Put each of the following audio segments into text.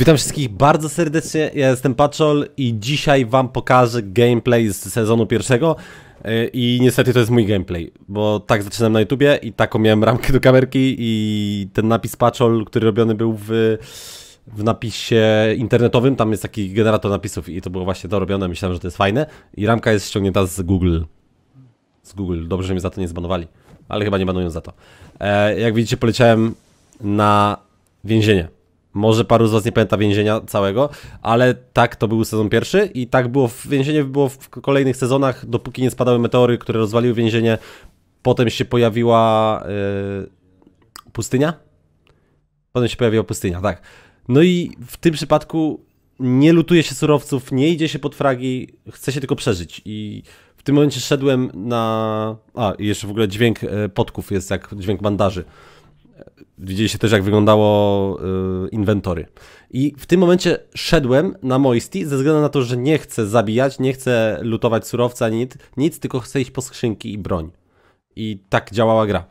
Witam wszystkich bardzo serdecznie, ja jestem Paczol i dzisiaj wam pokażę gameplay z sezonu pierwszego y, i niestety to jest mój gameplay, bo tak zaczynam na YouTubie i taką miałem ramkę do kamerki i ten napis Paczol, który robiony był w, w napisie internetowym, tam jest taki generator napisów i to było właśnie to robione, myślałem, że to jest fajne i ramka jest ściągnięta z Google. Z Google, dobrze, że mnie za to nie zbanowali, ale chyba nie banują za to. E, jak widzicie poleciałem na więzienie. Może paru z was nie pamięta więzienia całego, ale tak to był sezon pierwszy i tak było w więzienie było w kolejnych sezonach, dopóki nie spadały meteory, które rozwaliły więzienie. Potem się pojawiła yy, pustynia. Potem się pojawiła pustynia, tak. No i w tym przypadku nie lutuje się surowców, nie idzie się pod fragi, chce się tylko przeżyć. I w tym momencie szedłem na. A, jeszcze w ogóle dźwięk e, podków jest jak dźwięk bandaży widzieliście też, jak wyglądało yy, inwentory. I w tym momencie szedłem na Moisty ze względu na to, że nie chcę zabijać, nie chcę lutować surowca, nic, nic tylko chcę iść po skrzynki i broń. I tak działała gra.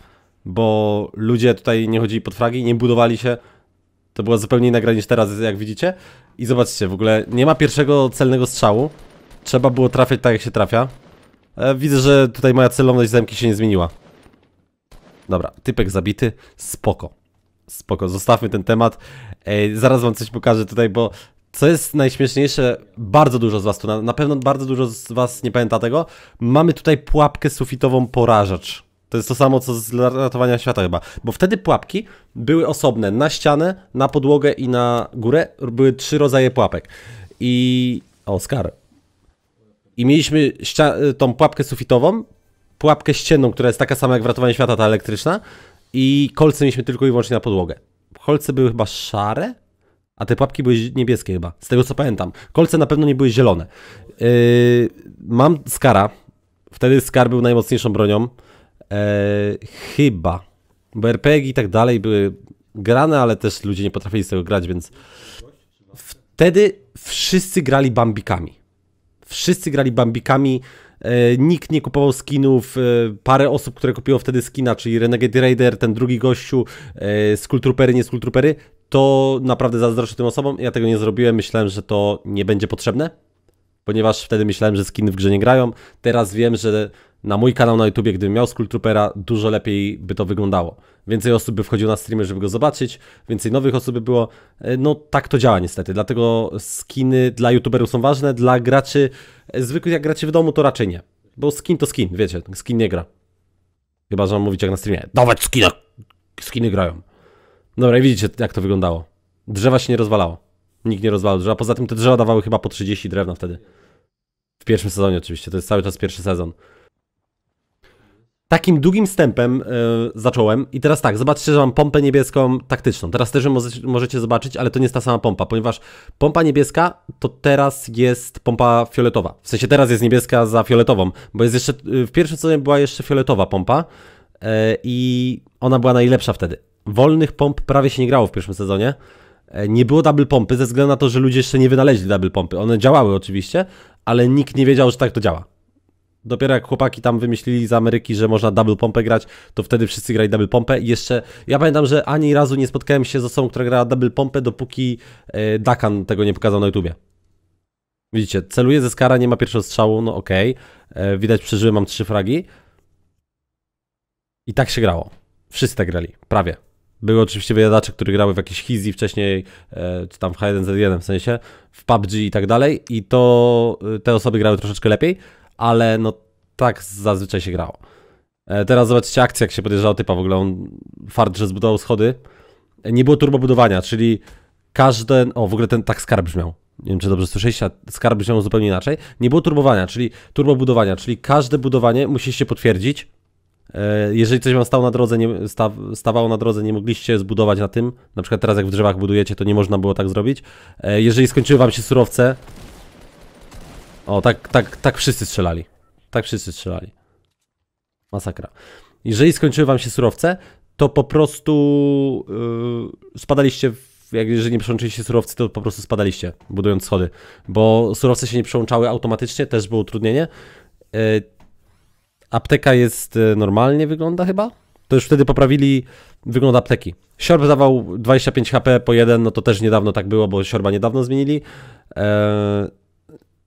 Bo ludzie tutaj nie chodzili pod fragi, nie budowali się. To była zupełnie inna gra niż teraz, jak widzicie. I zobaczcie, w ogóle nie ma pierwszego celnego strzału. Trzeba było trafiać tak, jak się trafia. E, widzę, że tutaj moja celowność zamki się nie zmieniła. Dobra, typek zabity, spoko spoko, zostawmy ten temat. zaraz wam coś pokażę tutaj, bo co jest najśmieszniejsze, bardzo dużo z was tu, na, na pewno bardzo dużo z was nie pamięta tego, mamy tutaj pułapkę sufitową porażacz. To jest to samo co z ratowania świata chyba, bo wtedy pułapki były osobne na ścianę, na podłogę i na górę. Były trzy rodzaje pułapek. I Oskar. I mieliśmy tą pułapkę sufitową, pułapkę ścienną, która jest taka sama jak w ratowaniu świata, ta elektryczna, i kolce mieliśmy tylko i wyłącznie na podłogę. Kolce były chyba szare, a te papki były niebieskie chyba, z tego co pamiętam. Kolce na pewno nie były zielone. Yy, mam Skara. Wtedy Skar był najmocniejszą bronią. Yy, chyba. Bo RPG i tak dalej były grane, ale też ludzie nie potrafili z tego grać, więc wtedy wszyscy grali bambikami. Wszyscy grali bambikami E, nikt nie kupował skinów, e, parę osób, które kupiło wtedy skina, czyli Renegade Raider, ten drugi gościu, e, Skulltroopery, nie Skulltroopery, to naprawdę zazdroszczę tym osobom. Ja tego nie zrobiłem, myślałem, że to nie będzie potrzebne, ponieważ wtedy myślałem, że skiny w grze nie grają. Teraz wiem, że na mój kanał na YouTubie, gdybym miał Skulltroopera, dużo lepiej by to wyglądało. Więcej osób by wchodziło na streamy, żeby go zobaczyć, więcej nowych osób by było. E, no tak to działa niestety, dlatego skiny dla YouTuberów są ważne, dla graczy, e, zwykłych jak gracie w domu to raczej nie. Bo skin to skin, wiecie, skin nie gra. Chyba, że mam mówić jak na streamie, dawać skina, skiny grają. Dobra i widzicie jak to wyglądało. Drzewa się nie rozwalało. Nikt nie rozwalał drzewa, poza tym te drzewa dawały chyba po 30 drewna wtedy. W pierwszym sezonie oczywiście, to jest cały czas pierwszy sezon takim długim wstępem e, zacząłem i teraz tak, zobaczcie, że mam pompę niebieską taktyczną. Teraz też możecie, możecie zobaczyć, ale to nie jest ta sama pompa, ponieważ pompa niebieska to teraz jest pompa fioletowa. W sensie teraz jest niebieska za fioletową, bo jest jeszcze, y, w pierwszym sezonie była jeszcze fioletowa pompa e, i ona była najlepsza wtedy. Wolnych pomp prawie się nie grało w pierwszym sezonie. E, nie było double pompy ze względu na to, że ludzie jeszcze nie wynaleźli double pompy. One działały oczywiście, ale nikt nie wiedział, że tak to działa. Dopiero jak chłopaki tam wymyślili z Ameryki, że można double pompę grać, to wtedy wszyscy grali double pompę. I jeszcze, ja pamiętam, że ani razu nie spotkałem się z osobą, która grała double pompę, dopóki e, Dakan tego nie pokazał na YouTubie. Widzicie, celuję ze skara, nie ma pierwszego strzału, no okej. Okay. E, widać, przeżyłem, mam trzy fragi. I tak się grało. Wszyscy tak grali, prawie. Były oczywiście wyjadacze, które grały w jakieś Hizzy wcześniej, e, czy tam w H1Z1 w sensie, w PUBG i tak dalej i to e, te osoby grały troszeczkę lepiej, ale no tak zazwyczaj się grało. E, teraz zobaczcie akcję, jak się podejrzewał typa, w ogóle on fart, że zbudował schody. Nie było turbobudowania, czyli każde. o w ogóle ten tak skarb brzmiał, nie wiem czy dobrze słyszeliście, skarb brzmiał zupełnie inaczej. Nie było turbowania, czyli turbobudowania, czyli każde budowanie musi się potwierdzić, E, jeżeli coś wam stało na drodze, nie, stawało na drodze, nie mogliście zbudować na tym, na przykład teraz jak w drzewach budujecie, to nie można było tak zrobić. E, jeżeli skończyły wam się surowce... O, tak, tak, tak wszyscy strzelali. Tak wszyscy strzelali. Masakra. Jeżeli skończyły wam się surowce, to po prostu yy, spadaliście jak jeżeli nie przełączyliście surowcy, to po prostu spadaliście, budując schody, bo surowce się nie przełączały automatycznie, też było utrudnienie. E, Apteka jest e, normalnie wygląda chyba? To już wtedy poprawili wygląd apteki. Siorb dawał 25 HP po 1, no to też niedawno tak było, bo siorba niedawno zmienili. Eee,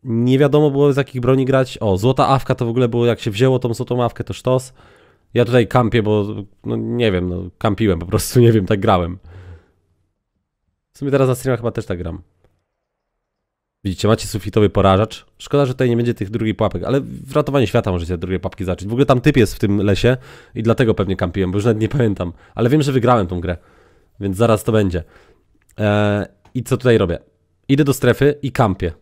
nie wiadomo było z jakich broni grać. O, złota awka to w ogóle było, jak się wzięło tą złotą awkę, to sztos. Ja tutaj kampię, bo no nie wiem, no kampiłem po prostu, nie wiem, tak grałem. W sumie teraz na streamach chyba też tak gram. Widzicie, macie sufitowy porażacz. Szkoda, że tutaj nie będzie tych drugiej pułapek, ale w ratowanie świata możecie drugie pułapki zacząć. W ogóle tam typ jest w tym lesie i dlatego pewnie kampiłem, bo już nawet nie pamiętam. Ale wiem, że wygrałem tą grę, więc zaraz to będzie. Eee, I co tutaj robię? Idę do strefy i kampię.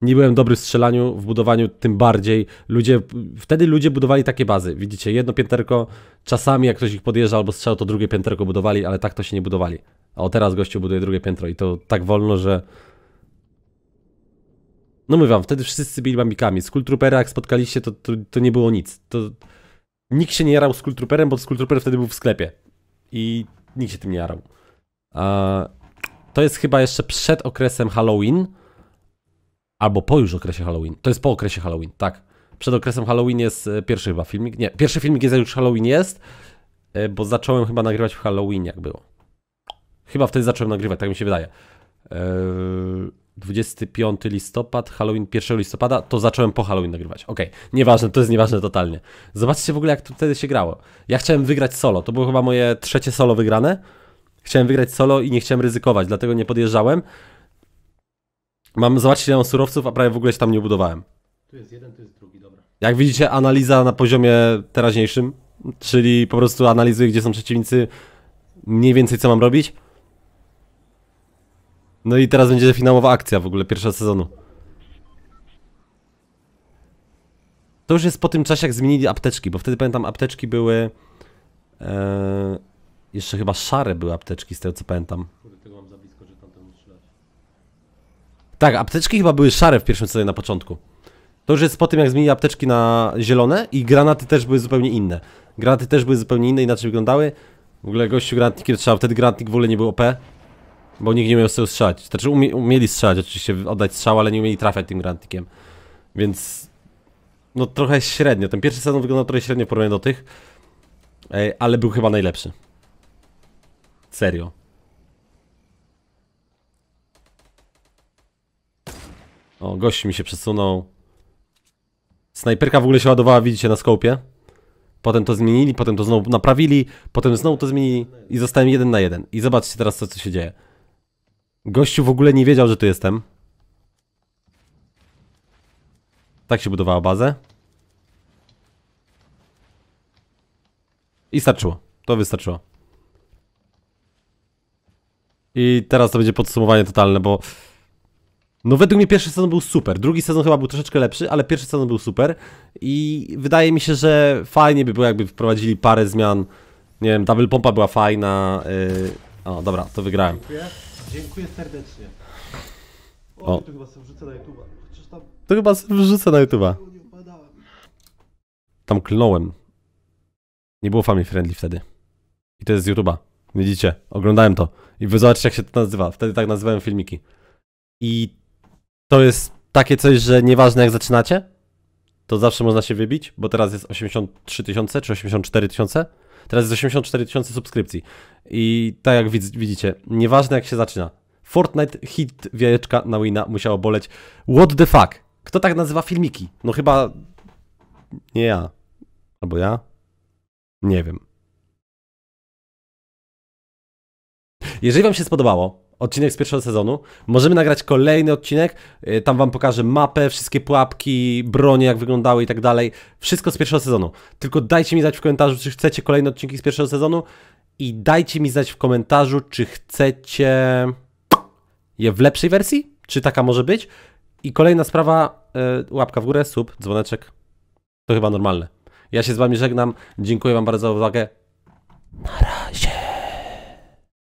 Nie byłem dobry w strzelaniu, w budowaniu, tym bardziej. Ludzie, wtedy ludzie budowali takie bazy. Widzicie, jedno pięterko, czasami jak ktoś ich podjeżdża albo strzał, to drugie pięterko budowali, ale tak to się nie budowali. A o teraz gościu buduje drugie piętro i to tak wolno, że no mówię wam, wtedy wszyscy byli mamikami. Skulltroopera jak spotkaliście, to, to, to, nie było nic. To... Nikt się nie jarał Skulltrooperem, bo Skulltrooper wtedy był w sklepie. I nikt się tym nie jarał. A... To jest chyba jeszcze przed okresem Halloween. Albo po już okresie Halloween. To jest po okresie Halloween, tak. Przed okresem Halloween jest e, pierwszy chyba filmik. Nie, pierwszy filmik jest już Halloween jest, e, bo zacząłem chyba nagrywać w Halloween, jak było. Chyba wtedy zacząłem nagrywać, tak mi się wydaje. Yy... 25 listopad, Halloween 1 listopada, to zacząłem po Halloween nagrywać. Okej, okay. nieważne, to jest nieważne totalnie. Zobaczcie w ogóle, jak to wtedy się grało. Ja chciałem wygrać solo, to było chyba moje trzecie solo wygrane. Chciałem wygrać solo i nie chciałem ryzykować, dlatego nie podjeżdżałem. Mam, zobaczcie, ile mam surowców, a prawie w ogóle się tam nie budowałem. Tu jest jeden, tu jest drugi, dobra. Jak widzicie, analiza na poziomie teraźniejszym, czyli po prostu analizuję, gdzie są przeciwnicy, mniej więcej co mam robić. No i teraz będzie finałowa akcja w ogóle, pierwsza sezonu. To już jest po tym czasie, jak zmienili apteczki, bo wtedy pamiętam, apteczki były... E, jeszcze chyba szare były apteczki, z tego co pamiętam. Tak, apteczki chyba były szare w pierwszym sezonie na początku. To już jest po tym, jak zmienili apteczki na zielone i granaty też były zupełnie inne. Granaty też były zupełnie inne, inaczej wyglądały. W ogóle gościu granatnikiem trzeba, wtedy granatnik w ogóle nie był OP. Bo nikt nie miał z tego strzelać. Znaczy umie, umieli strzelać, oczywiście oddać strzał, ale nie umieli trafiać tym grantikiem. Więc... No trochę średnio. Ten pierwszy sezon wyglądał trochę średnio w porównaniu do tych. Ale był chyba najlepszy. Serio. O, gość mi się przesunął. Snajperka w ogóle się ładowała, widzicie, na skopie. Potem to zmienili, potem to znowu naprawili, potem znowu to zmienili i zostałem jeden na jeden. I zobaczcie teraz, co, co się dzieje. Gościu w ogóle nie wiedział, że tu jestem. Tak się budowała bazę. I starczyło. To wystarczyło. I teraz to będzie podsumowanie totalne, bo... No według mnie pierwszy sezon był super, drugi sezon chyba był troszeczkę lepszy, ale pierwszy sezon był super i wydaje mi się, że fajnie by było jakby wprowadzili parę zmian, nie wiem, double pompa była fajna, yy... o dobra, to wygrałem. Dziękuję serdecznie. O, o. to chyba sobie wrzucę na YouTube'a. tam... To chyba sobie wrzucę na YouTube'a. Tam klnąłem. Nie było family friendly wtedy. I to jest z YouTube'a. Widzicie? Oglądałem to. I wy zobaczcie, jak się to nazywa. Wtedy tak nazywałem filmiki. I to jest takie coś, że nieważne jak zaczynacie, to zawsze można się wybić, bo teraz jest 83 tysiące czy 84 tysiące Teraz jest 84 tysiące subskrypcji. I tak jak widzicie, nieważne jak się zaczyna. Fortnite hit wiajeczka na Wina musiało boleć. What the fuck? Kto tak nazywa filmiki? No chyba... Nie ja. Albo ja? Nie wiem. Jeżeli Wam się spodobało, odcinek z pierwszego sezonu. Możemy nagrać kolejny odcinek, y, tam wam pokażę mapę, wszystkie pułapki, bronie, jak wyglądały i tak dalej. Wszystko z pierwszego sezonu. Tylko dajcie mi znać w komentarzu, czy chcecie kolejne odcinki z pierwszego sezonu i dajcie mi znać w komentarzu, czy chcecie je w lepszej wersji, czy taka może być. I kolejna sprawa, y, łapka w górę, sub, dzwoneczek. To chyba normalne. Ja się z wami żegnam, dziękuję wam bardzo za uwagę. Na